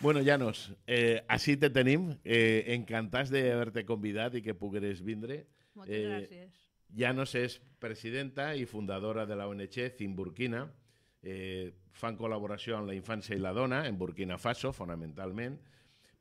Bueno, Llanos, eh, així te tenim. Eh, encantats d'haver-te convidat i que pogués vindre. Moltes eh, gràcies. Llanos és presidenta i fundadora de la ONG Zimburquina. Eh, fan col·laboració amb la infància i la dona, en Burkina Faso, fonamentalment,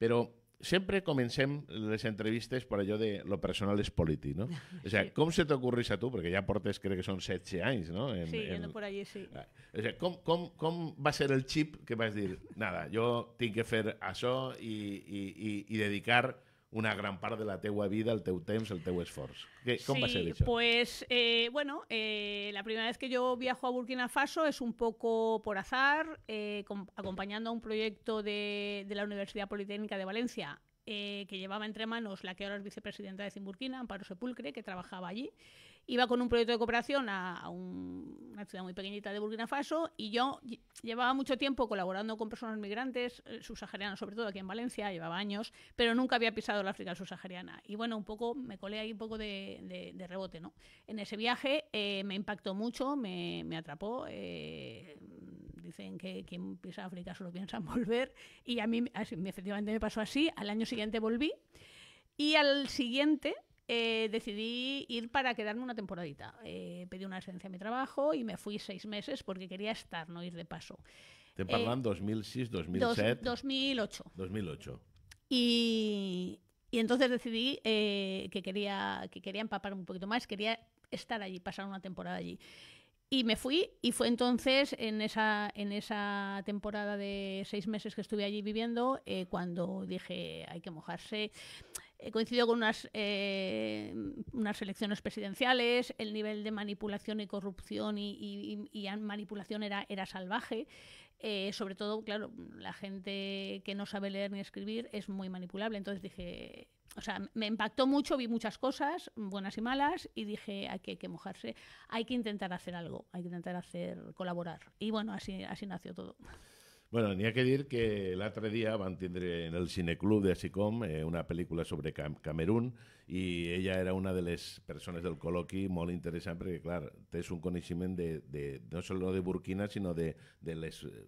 però sempre comencem les entrevistes per allò de lo personal és polític, no? O sea, sí. com se t'ocurreix a tu? Perquè ja portes, crec que són 16 anys, no? En, sí, en... por allí, sí. Ah, o sea, com, com, com va ser el xip que vas dir, nada, jo tinc que fer això i, i, i, i dedicar una gran parte de la teua vida, el teu temps, el teu esforç. sí, ser Pues eh, bueno, eh, la primera vez que yo viajo a Burkina Faso es un poco por azar, eh, acompañando a un proyecto de, la Universidad Politécnica de Valencia. que llevaba entre manos la que ahora es vicepresidenta de Zimburkina, Amparo Sepulcre, que trabajaba allí, iba con un proyecto de cooperación a, una ciudad muy pequeñita de Burkina Faso y yo llevaba mucho tiempo colaborando con personas migrantes, eh, subsaharianas sobre todo aquí en Valencia, llevaba años, pero nunca había pisado la África subsahariana. Y bueno, un poco me colé ahí un poco de, rebote, ¿no? En ese viaje eh, me impactó mucho, me, me atrapó. Eh, dicen que quien pisa África solo piensa en volver y a mí efectivamente me pasó así. Al año siguiente volví. Y al siguiente, eh, decidí ir para quedarme una temporadita. Eh, pedí una licencia a mi trabajo y me fui seis meses porque quería estar, no ir de paso. te parlant 2006, 2007... 2008. 2008. Y, entonces decidí eh, que, quería, que quería empapar un poquito más, quería estar allí, pasar una temporada allí. Y me fui y fue entonces en esa, en esa temporada de seis meses que estuve allí viviendo cuando dije hay que mojarse coincidió con unas, eh, unas elecciones presidenciales, el nivel de manipulación y corrupción y, manipulación era, era salvaje. Eh, sobre todo, claro, la gente que no sabe leer ni escribir es muy manipulable. Entonces dije, o sea, me impactó mucho, vi muchas cosas, buenas y malas, y dije, hay que mojarse, hay que intentar hacer algo, hay que intentar hacer colaborar. Y bueno, así, así nació todo. bueno, n'hi ha que dir que l'altre dia van tindre en el cineclub de Sicom eh, una pel·lícula sobre Cam Camerún i ella era una de les persones del col·loqui molt interessant perquè, clar, tens un coneixement de, de, no solo de Burkina, sinó de, de les eh,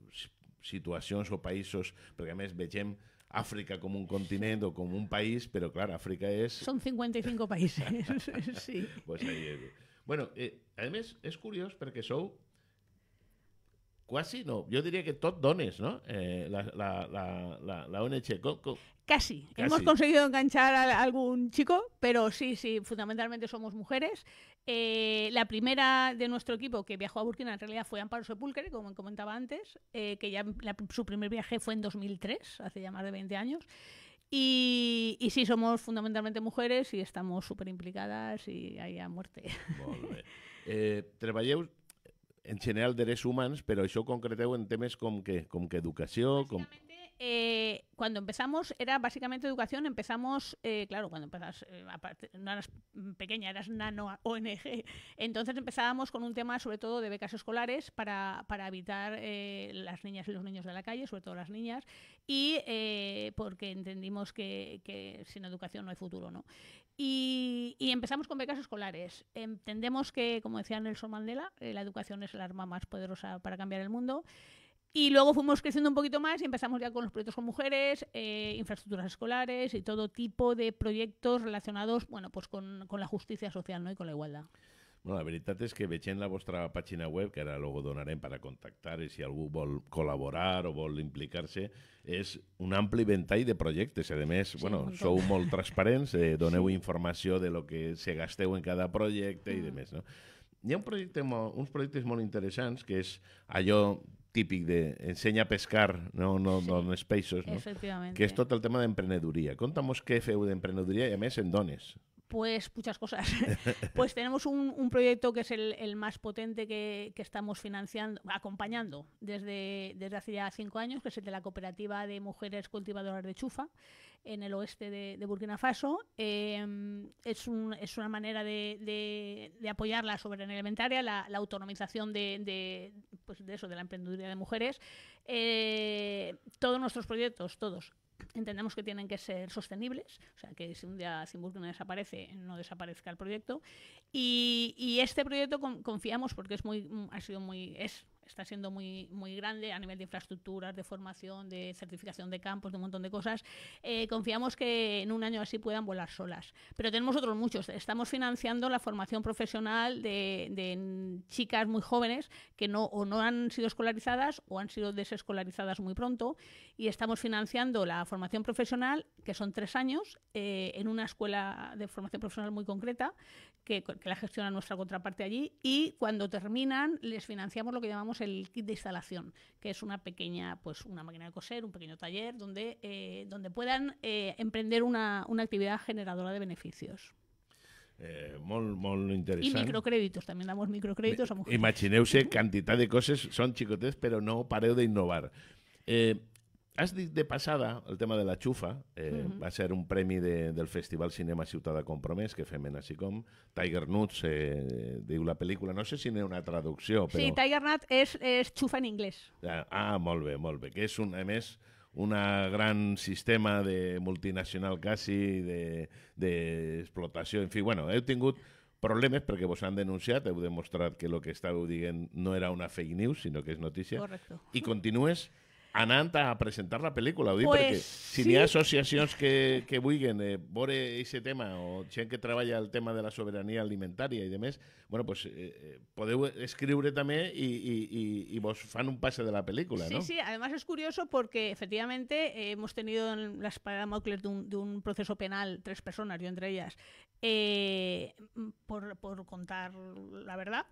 situacions o països, perquè a més vegem Àfrica com un continent o com un país, però clar, Àfrica és... Són 55 països, sí. pues ahí, bueno, eh, a més, és curiós perquè sou Casi no, yo diría que top dones, ¿no? Eh, la, la, la, la ONG. Casi. Hemos conseguido enganchar a algún chico, pero sí, sí, fundamentalmente somos mujeres. Eh, la primera de nuestro equipo que viajó a Burkina en realidad fue Amparo Sepulcre, como comentaba antes, eh, que ya su primer viaje fue en 2003, hace ya más de 20 años. Y, y sí, somos fundamentalmente mujeres y estamos súper implicadas y ahí a muerte en general derechos humanos, pero yo concreto en temas como que, com que educación cuando eh, empezamos era básicamente educación, empezamos, eh, claro, cuando empezas, eh, no eras pequeña, eras nano ONG, entonces empezábamos con un tema sobre todo de becas escolares para, para evitar las niñas y los niños de la calle, sobre todo las niñas, y porque entendimos que, que sin educación no hay futuro, ¿no? Y, empezamos con becas escolares. Entendemos que, como decía Nelson Mandela, eh, la educación es el arma más poderosa para cambiar el mundo. Y luego fuimos creciendo un poquito más y empezamos ya con los proyectos con mujeres, eh, infraestructuras escolares y todo tipo de proyectos relacionados bueno, pues con, con la justicia social ¿no? y con la igualdad. No, la veritat és que veient la vostra pàgina web, que ara logo donarem per a contactar i si algú vol col·laborar o vol implicar-se, és un ampli ventall de projectes. A més, sí, bueno, molt sou molt transparents, eh, doneu sí. informació de lo que se gasteu en cada projecte mm. i de mm. més. No? Hi ha un projecte molt, uns projectes molt interessants, que és allò típic de a pescar, no, no, sí. no els peixos, no? que és tot el tema d'emprenedoria. Conta'm què feu d'emprenedoria i, a més, en dones. Pues muchas cosas. pues tenemos un, proyecto que es el, más potente que, estamos financiando, acompañando desde, desde hace ya cinco años, que es el de la Cooperativa de Mujeres Cultivadoras de Chufa en el oeste de, Burkina Faso. Em, es, una manera de, apoyar la soberanía alimentaria, la, autonomización de, pues de eso, de la emprendeduría de mujeres. Eh, todos nuestros proyectos, todos, Entendemos que tienen que ser sostenibles, o sea, que si un día sin no desaparece, no desaparezca el proyecto. Y, este proyecto confiamos, porque es muy, ha sido muy, es está siendo muy, muy grande a nivel de infraestructuras, de formación, de certificación de campos, de un montón de cosas. Eh, confiamos que en un año así puedan volar solas. Pero tenemos otros muchos. Estamos financiando la formación profesional de, chicas muy jóvenes que no, o no han sido escolarizadas o han sido desescolarizadas muy pronto. Y estamos financiando la formación profesional, que son tres años, eh, en una escuela de formación profesional muy concreta, que la gestiona nuestra contraparte allí. Y cuando terminan, les financiamos lo que llamamos el kit de instalación, que es una pequeña, pues una máquina de coser, un pequeño taller donde, eh, donde puedan eh, emprender una, actividad generadora de beneficios. Eh, microcréditos también damos microcréditos a mujeres. imagineu de cosas, son xicotets, pero no de innovar Eh, Has dit de passada el tema de la xufa. Eh, uh mhm. -huh. Va ser un premi de, del Festival Cinema Ciutat de Compromès que fem en així com. Tiger Nuts eh, diu la pel·lícula. No sé si n'hi una traducció, però... Sí, Tiger Nut és, és xufa en anglès. Ah, molt bé, molt bé. Que és, un, a més, un gran sistema de multinacional quasi, d'explotació. De, de en fi, bueno, heu tingut problemes perquè vos han denunciat, heu demostrat que el que estàveu dient no era una fake news, sinó que és notícia. Correcte. I continues Ananta a presentar la película, porque pues si hay asociaciones que, que bore eh, ese tema o tienen que trabaja el tema de la soberanía alimentaria y demás, bueno, pues, eh, eh podeu también y, vos fan un pase de la película, sí, ¿no? Sí, sí, además es curioso porque efectivamente eh, hemos tenido en la espada de un, proceso penal tres personas, yo entre ellas, por, por contar la verdad.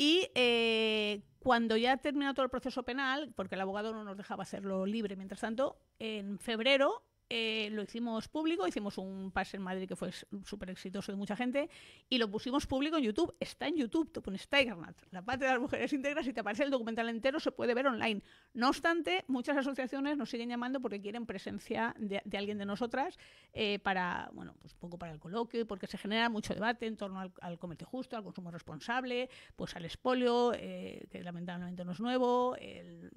Y eh, cuando ya ha terminado todo el proceso penal, porque el abogado no nos dejaba hacerlo libre, mientras tanto, en febrero eh, lo hicimos público, hicimos un pase en Madrid que fue súper exitoso de mucha gente y lo pusimos público en YouTube. Está en YouTube, te pones Tigernat, la parte de las mujeres íntegras y te aparece el documental entero, se puede ver online. No obstante, muchas asociaciones nos siguen llamando porque quieren presencia de, alguien de nosotras eh, para, bueno, pues un poco para el coloquio y porque se genera mucho debate en torno al, comercio justo, al consumo responsable, pues al espolio, eh, que lamentablemente no es nuevo, el,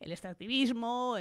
el extractivismo,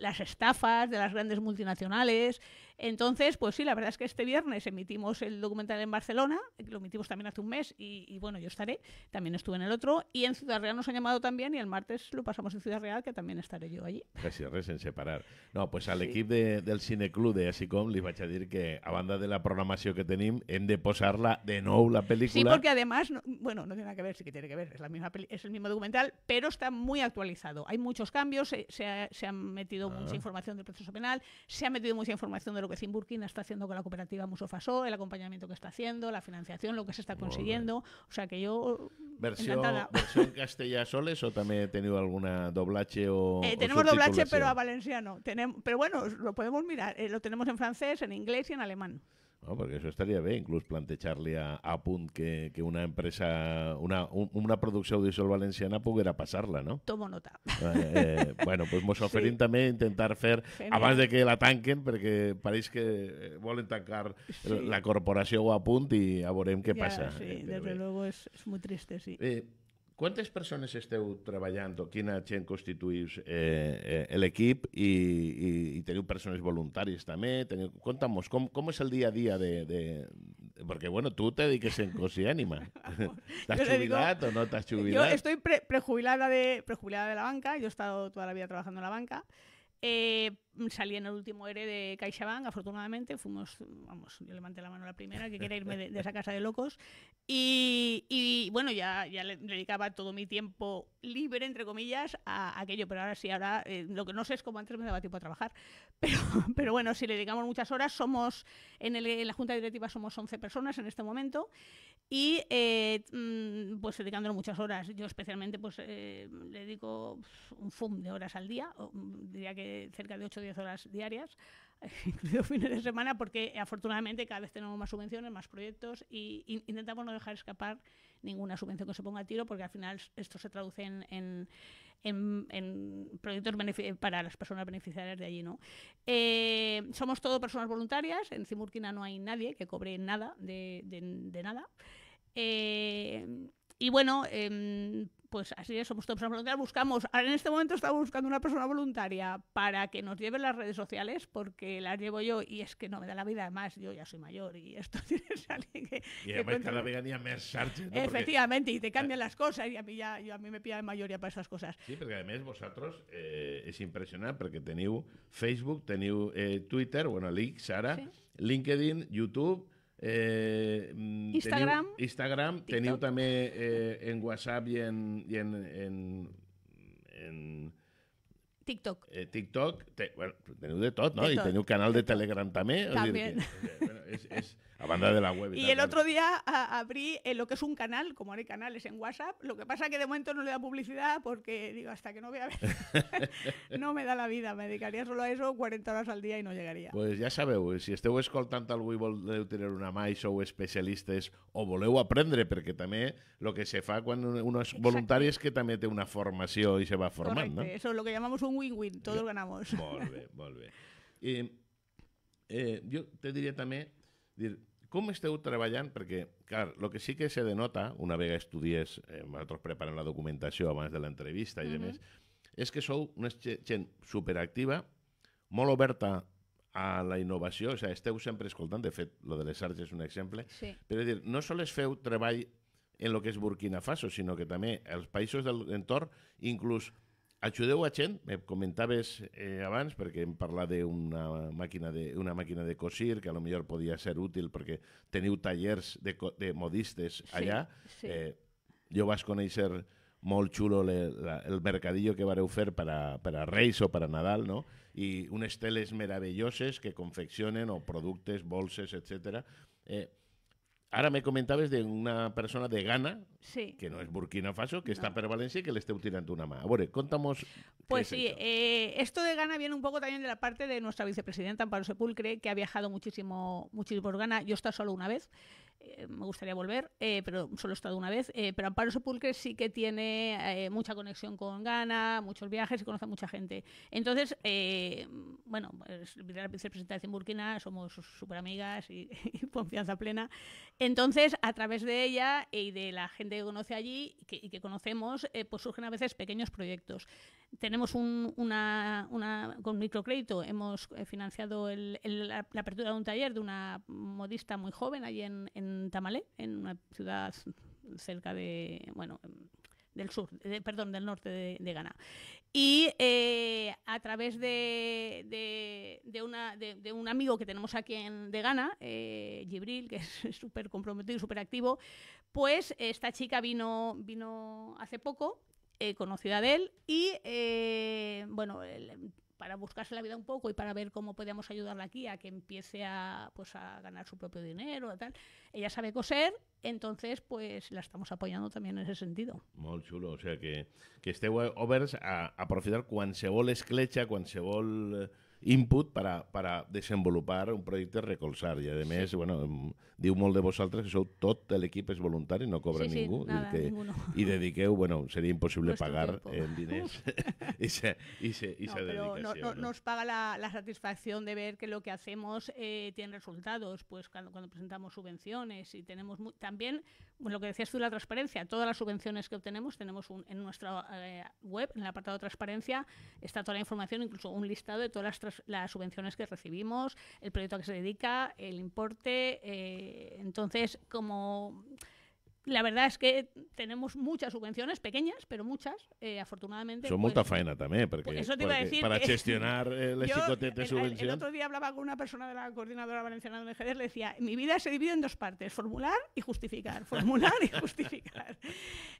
las estafas de las grandes multinacionales. Entonces, pues sí, la verdad es que este viernes emitimos el documental en Barcelona, lo emitimos también hace un mes y, bueno, yo estaré, también estuve en el otro y en Ciudad Real nos han llamado también y el martes lo pasamos en Ciudad Real, que también estaré yo allí. Casi res en separar. No, pues al equipo del Cine del cineclub de Asicom les voy a decir que a banda de la programación que tenemos en de de nuevo la película Sí, porque además, bueno, no tiene nada que ver, sí que tiene que ver, es, la misma peli, es el mismo documental, pero está muy actualizado. Hay muchos cambios, se, ha, han metido ah. mucha información del proceso penal, se ha metido mucha información de lo que Zimburkina está haciendo con la cooperativa Musofaso, el acompañamiento que está haciendo, la financiación, lo que se está consiguiendo. O sea que yo... ¿Versión, ¿versión Soles o también he tenido alguna doblache o... Eh, tenemos doblaje doblache pero a valenciano. Tenemos, pero bueno, lo podemos mirar. Eh, lo tenemos en francés, en inglés y en alemán. No, perquè això estaria bé, inclús plantejar-li a, a punt que, que una empresa, una, un, una producció audiovisual valenciana poguera passar-la, no? Tomo nota. Eh, eh, bueno, doncs pues mos oferim sí. també intentar fer, Genial. abans de que la tanquen, perquè pareix que volen tancar sí. la corporació a punt i a veurem què ja, passa. Sí, eh, de luego és, es muy triste, sí. Eh, ¿Cuántas personas esteu trabajando? o quina gent constituís eh, eh, l'equip i, i, i teniu persones voluntàries el día a día de... Porque, bueno, tú te dediques en cos y o no estás Yo estoy prejubilada, de, prejubilada de la banca, yo he estado toda la vida trabajando en la banca, eh, salí en el último ERE de CaixaBank, afortunadamente, fuimos, vamos, yo levanté la mano la primera que quería irme de, esa casa de locos y, bueno, ya, ya le dedicaba todo mi tiempo libre, entre comillas, a aquello, pero ahora sí, ahora eh, lo que no sé es cómo antes me daba tiempo a trabajar, pero, pero bueno, si le dedicamos muchas horas, somos, en, la Junta Directiva somos 11 personas en este momento y eh, mm, pues dedicándolo muchas horas, yo especialmente pues eh, le dedico un fum de horas al día, mm, diría que cerca de 8 días horas diarias, incluido fines de semana, porque afortunadamente cada vez tenemos más subvenciones, más proyectos e intentamos no dejar escapar ninguna subvención que se ponga a tiro, porque al final esto se traduce en, proyectos para las personas beneficiarias de allí. ¿no? Eh, somos todo personas voluntarias, en Cimurquina no hay nadie que cobre nada de, nada. Eh, y bueno, em, pues así es, somos todos personas voluntarias. Buscamos, en este momento estamos buscando una persona voluntaria para que nos lleve las redes sociales, porque las llevo yo y es que no me da la vida. Además, yo ya soy mayor y esto tiene alguien que. Y además está la veganía Efectivamente, y te eh, cambian las cosas y a mí, ya, yo, a mí me pilla mayoría para esas cosas. Sí, porque además vosotros eh, es impresionante porque tenéis Facebook, tenéis eh, Twitter, bueno, Link, Sara, LinkedIn, YouTube. Eh, mm, Instagram. Teniu, Instagram, TikTok. teniu també eh, en WhatsApp i en... I en, en, en TikTok. Eh, TikTok, te, bueno, teniu de tot, no? De tot. I teniu canal de Telegram també. També. O sigui, que, es, banda de la web. Y, el otro día abrí eh, lo que es un canal, como hay canales en WhatsApp, lo que pasa que de momento no le da publicidad porque digo, hasta que no vea, no me da la vida, me dedicaría solo a eso 40 horas al día y no llegaría. Pues ya sabeu, eh, si esteu escoltando al i de tener una mà o especialistas o voleu aprender, porque también lo que se fa cuando uno es voluntario es que también tiene una formación y se va formando Eso es lo que llamamos un win-win, todos ganamos. Volve, volve. yo te diría también Dir, com esteu treballant? Perquè, clar, el que sí que se denota, una vegada estudies, eh, nosaltres preparem la documentació abans de l'entrevista i uh -huh. demés, és que sou una gent superactiva, molt oberta a la innovació, o sigui, esteu sempre escoltant, de fet, lo de les arts és un exemple, sí. però dir, no sols feu treball en el que és Burkina Faso, sinó que també els països de l'entorn, inclús Ajudeu a gent, me comentaves eh, abans, perquè hem parlat d'una màquina, de, una màquina de cosir que a lo millor podia ser útil perquè teniu tallers de, de modistes allà. Sí, sí. Eh, jo vas conèixer molt xulo le, la, el mercadillo que vareu fer per a, per a Reis o per a Nadal, no? I unes teles meravelloses que confeccionen o productes, bolses, etc. Eh, Ahora me comentabas de una persona de Ghana, que no es Burkina Faso, que está en Valencia y que le esté utilizando una mano Bueno, contamos. Pues sí, eh, esto de Ghana viene un poco también de la parte de nuestra vicepresidenta Amparo Sepulcre, que ha viajado muchísimo, muchísimo por Ghana. Yo he solo una vez. Eh, me gustaría volver, eh, pero solo he estado una vez. Eh, pero Amparo Sepulcre sí que tiene mucha conexión con Ghana, muchos viajes y conoce a mucha gente. Entonces, bueno, pues, la vicepresidenta de Burkina, somos súper amigas y, confianza plena. Entonces, a través de ella y de la gente que conoce allí y que conocemos, pues surgen a veces pequeños proyectos. Tenemos una, con microcrédito, hemos financiado la, apertura de un taller de una modista muy joven allí en Tamale, en una ciudad cerca de, bueno, del sur, perdón, del norte de, Ghana. Y eh, a través de, una, de, un amigo que tenemos aquí en, de Ghana, eh, Gibril, que es súper comprometido y súper activo, pues esta chica vino, vino hace poco, eh, conocida de él, y bueno, el, para buscarse la vida un poco y para ver cómo podíamos ayudarla aquí a que empiece a, pues, a ganar su propio dinero, tal. Ella sabe coser, entonces pues la estamos apoyando también en ese sentido. Muy chulo. o sea que, que este a, a cuando se vol esclecha, cuando se vol... Eh, input para, para desenvolupar un proyecto recolsar recolzar. y además bueno, molde em, diu molt de vosaltres que sou tot l'equip és voluntari, no cobra ninguno. I dediqueu, bueno, sería imposible pagar en diners se, se No, Nos paga la, la, satisfacción de ver que lo que hacemos eh, tiene resultados, pues cuando, cuando, presentamos subvenciones y tenemos... también, bueno, lo que decías tú, la transparencia, todas las subvenciones que obtenemos, tenemos un, en nuestra eh, web, en el apartado de transparencia, está toda la información, incluso un listado de todas las las, subvenciones que recibimos, el proyecto a que se dedica, el importe. Eh, entonces, como la verdad es que tenemos muchas subvenciones, pequeñas, pero muchas, eh, afortunadamente. Son pues, mucha faena también, porque, para gestionar el de subvención. El, otro día hablaba con una persona de la coordinadora valenciana de Mujeres, le decía, mi vida se divide en dos partes, formular y justificar, formular y justificar.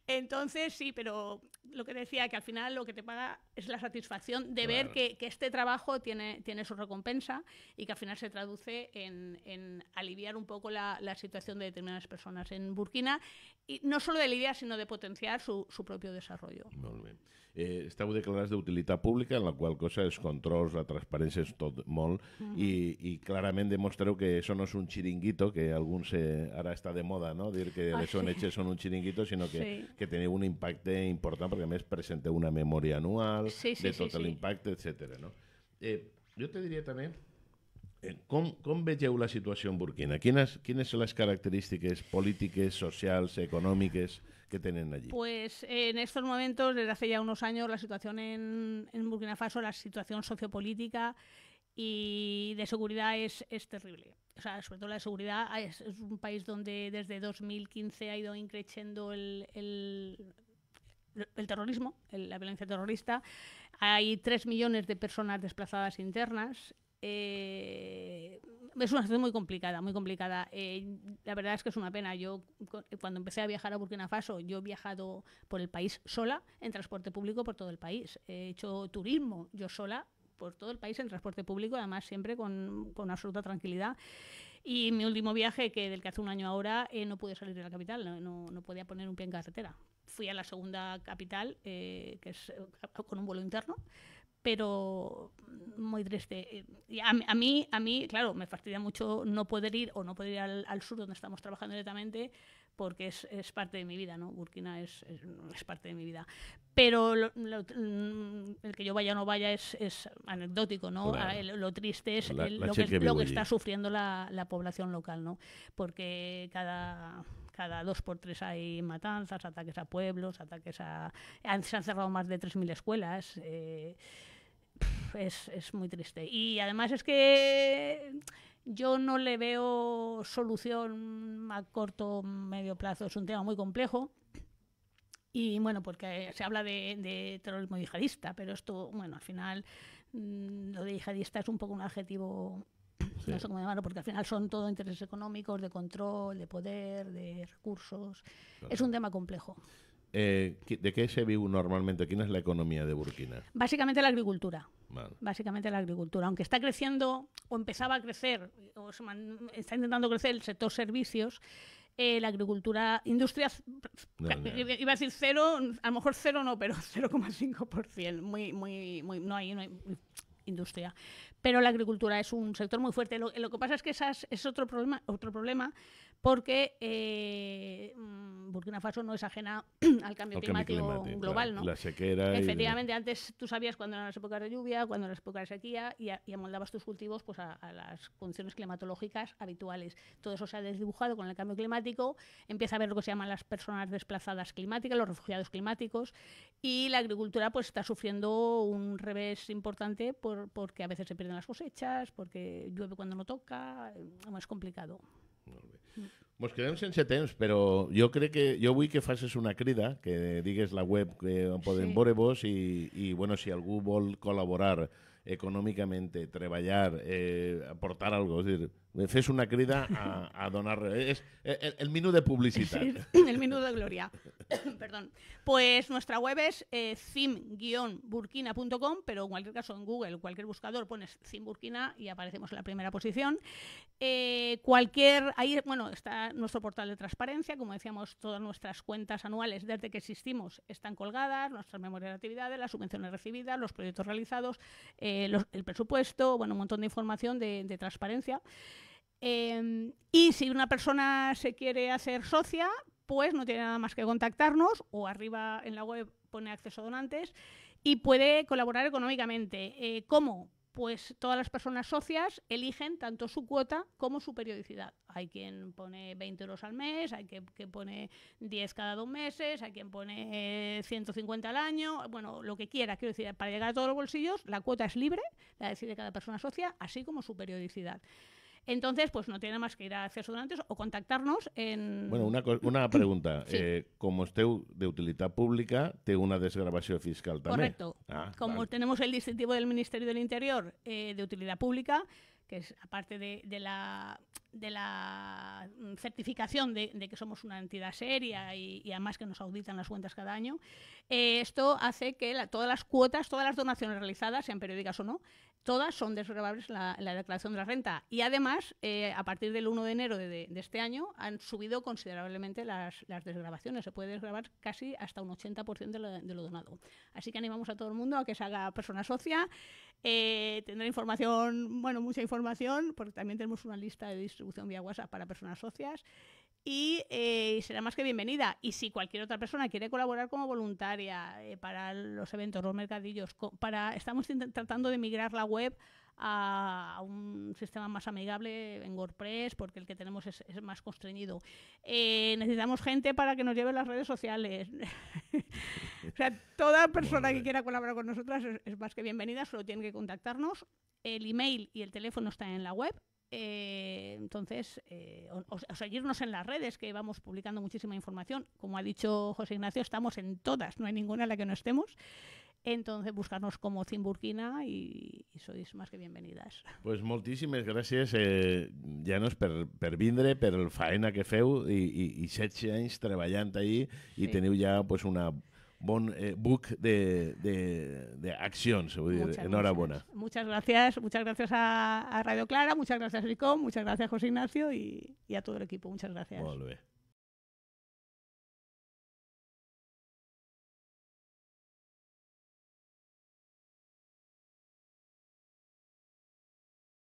Entonces, sí, pero lo que decía, que al final lo que te paga es la satisfacción de ver que, que, este trabajo tiene, tiene su recompensa y que al final se traduce en, en aliviar un poco la, la situación de determinadas personas en Burkina y no solo de l'idea, sinó de potenciar su, su propio desarrollo. Molt bé. Eh, estàveu declarats d'utilitat pública, en la qual cosa els controls, la transparència és tot molt, mm -hmm. i, i clarament demostreu que això no és un xiringuito, que alguns eh, ara està de moda, no?, dir que ah, les ONG sí. són un xiringuito, sinó que, sí. que teniu un impacte important, perquè a més presenteu una memòria anual sí, sí, de tot sí, l'impacte, sí. etc. no? Eh, jo te diria també ¿Cómo eh, com la situación en Burkina? Quines, quines son las características políticas, sociales, económicas que tienen allí? Pues en estos momentos, desde hace ya unos años, la situación en, Burkina Faso, la situación sociopolítica y de seguridad es, terrible. O sea, sobre todo la seguridad, ah, es, un país donde desde 2015 ha ido increciendo el, terrorismo, la violencia terrorista. Hay tres millones de personas desplazadas internas eh, es una situación muy complicada, muy complicada. Eh, la verdad es que es una pena. Yo cuando empecé a viajar a Burkina Faso, yo he viajado por el país sola, en transporte público por todo el país. He hecho turismo yo sola por todo el país en transporte público, además siempre con, absoluta tranquilidad. Y mi último viaje, que del que hace un año ahora, eh, no pude salir de la capital, no, no, podía poner un pie en carretera. Fui a la segunda capital, que es con un vuelo interno pero muy triste. A, a, mí, a mí, claro, me fastidia mucho no poder ir o no poder ir al, sur donde estamos trabajando directamente porque es, parte de mi vida, ¿no? Burkina es, parte de mi vida. Pero mm, el que yo vaya o no vaya es, anecdótico, ¿no? Ah, lo triste es lo, que, está sufriendo la población local, ¿no? Porque cada cada dos por tres hay matanzas, ataques a pueblos, ataques a... Se han cerrado más de 3.000 escuelas. Eh, es, muy triste. Y además es que yo no le veo solución a corto o medio plazo. Es un tema muy complejo. Y bueno, porque se habla de, de, terrorismo yihadista, pero esto, bueno, al final mm, lo de yihadista es un poco un adjetivo porque al final son todo intereses económicos, de control, de poder, de recursos. Es un tema complejo. Eh, ¿De qué se vive normalmente? ¿Quién es la economía de Burkina? Básicamente la agricultura. Básicamente la agricultura. Aunque está creciendo o empezaba a crecer o está intentando crecer el sector servicios, eh, la agricultura, industria, iba a decir cero, a lo mejor cero no, pero 0,5%. Muy, muy, muy, no hay, no hay industria. Pero la agricultura es un sector muy fuerte. Lo, que pasa es que esas, es otro problema, otro problema, porque eh, mm, Burkina Faso no es ajena al cambio, climático, global, ¿no? Efectivamente, antes tú sabías cuando eran las épocas de lluvia, cuando eran las épocas de sequía y, amoldabas tus cultivos pues, a, las condiciones climatológicas habituales. Todo eso se ha desdibujado con el cambio climático, empieza a haber lo que se llaman las personas desplazadas climáticas, los refugiados climáticos y la agricultura pues está sufriendo un revés importante porque a veces se pierden las cosechas, porque llueve cuando no toca, es complicado. Molt bé. Mm. Ens quedem sense temps, però jo crec que jo vull que facis una crida, que digues la web que on podem sí. veure-vos i, i bueno, si algú vol col·laborar econòmicament, treballar, eh, aportar alguna cosa, dir, haces una crida a, a donar... Eh, es eh, el, minuto de publicidad. el minuto de gloria. Perdón. Pues nuestra web es cim eh, burkinacom pero en cualquier caso en Google, cualquier buscador pones Cim Burkina y aparecemos en la primera posición. cualquier... Ahí, bueno, está nuestro portal de transparencia. Como decíamos, todas nuestras cuentas anuales desde que existimos están colgadas, nuestras memorias de actividades, las subvenciones recibidas, los proyectos realizados, el presupuesto, bueno, un montón de información de, de transparencia. Em, y si una persona se quiere hacer socia, pues no tiene nada más que contactarnos o arriba en la web pone acceso a donantes y puede colaborar económicamente. Eh, ¿Cómo? Pues todas las personas socias eligen tanto su cuota como su periodicidad. Hay quien pone 20 euros al mes, hay quien pone 10 cada dos meses, hay quien pone 150 eh, al año, bueno, lo que quiera. Quiero decir, para llegar a todos los bolsillos, la cuota es libre, la decide cada persona socia, así como su periodicidad. Entonces, pues no tiene más que ir a Acceso Donantes o contactarnos en... Bueno, una, una pregunta. Sí. Eh, como esteu utilidad pública, té una desgravació fiscal també. Correcto. Ah, como vale. tenemos el distintivo del Ministerio del Interior eh, de Utilidad Pública, que es aparte de, la de la mm, certificación de, que somos una entidad seria y, además que nos auditan las cuentas cada año, eh, esto hace que todas las cuotas, todas las donaciones realizadas, sean periódicas o no, todas son desgravables en la, declaración de la renta. Y además, eh, a partir del 1 de enero de, este año, han subido considerablemente las, desgrabaciones. Se puede desgrabar casi hasta un 80% de lo, de lo donado. Así que animamos a todo el mundo a que se haga persona socia. Eh, tendrá información, bueno, mucha información, porque también tenemos una lista de distribución vía WhatsApp para personas socias. Y, eh, será más que bienvenida. Y si cualquier otra persona quiere colaborar como voluntaria eh, para los eventos, los mercadillos, para, estamos tratando de migrar la web a, un sistema más amigable en WordPress, porque el que tenemos es, más constreñido. Eh, necesitamos gente para que nos lleve las redes sociales. o sea, toda persona que quiera colaborar con nosotras es, más que bienvenida, solo tiene que contactarnos. El email y el teléfono están en la web. Eh, entonces, eh, o, seguirnos en las redes, que vamos publicando muchísima información. Como ha dicho José Ignacio, estamos en todas, no hay ninguna en la que no estemos. Entonces, buscarnos como Zimburquina y, sois más que bienvenidas. Pues muchísimas gracias, eh, nos per, per vindre, per el faena que feu y i, i 16 ahí y allí ya i teniu pues, una bon eh, book de, de, acción, se puede Enhorabuena. Muchas gracias, muchas gracias a, Radio Clara, muchas gracias Ricón, muchas gracias José Ignacio y, a todo el equipo. Muchas gracias.